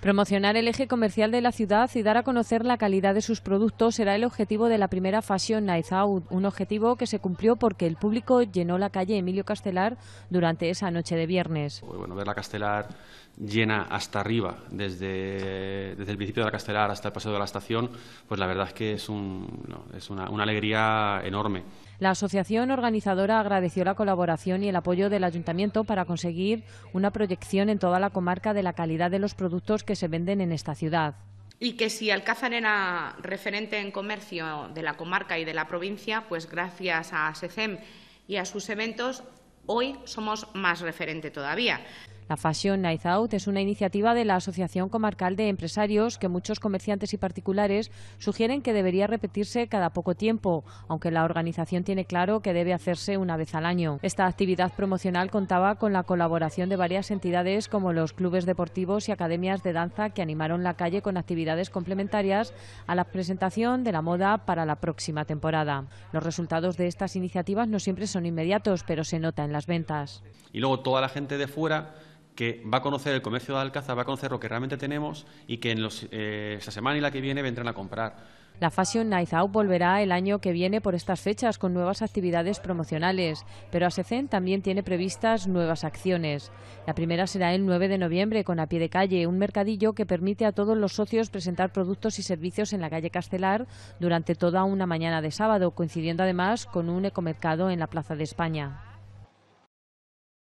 Promocionar el eje comercial de la ciudad y dar a conocer la calidad de sus productos será el objetivo de la primera Fashion Night Out, un objetivo que se cumplió porque el público llenó la calle Emilio Castelar durante esa noche de viernes. Pues bueno, ver la Castelar llena hasta arriba, desde, el principio de la Castelar hasta el paseo de la estación, pues la verdad es que es, un, es una alegría enorme. La asociación organizadora agradeció la colaboración y el apoyo del ayuntamiento para conseguir una proyección en toda la comarca de la calidad de los productos que se venden en esta ciudad y que si Alcázar era referente en comercio de la comarca y de la provincia, pues gracias a SECEM y a sus eventos, hoy somos más referente todavía. La Fashion Night Out es una iniciativa de la Asociación Comarcal de Empresarios que muchos comerciantes y particulares sugieren que debería repetirse cada poco tiempo, aunque la organización tiene claro que debe hacerse una vez al año. Esta actividad promocional contaba con la colaboración de varias entidades como los clubes deportivos y academias de danza que animaron la calle con actividades complementarias a la presentación de la moda para la próxima temporada. Los resultados de estas iniciativas no siempre son inmediatos, pero se nota en las ventas. Y luego toda la gente de fuera que va a conocer el comercio de Alcázar, va a conocer lo que realmente tenemos y que en eh, esta semana y la que viene vendrán a comprar. La Fashion Night Out volverá el año que viene por estas fechas con nuevas actividades promocionales, pero ASECEN también tiene previstas nuevas acciones. La primera será el 9 de noviembre con A Pie de Calle, un mercadillo que permite a todos los socios presentar productos y servicios en la calle Castelar durante toda una mañana de sábado, coincidiendo además con un ecomercado en la Plaza de España.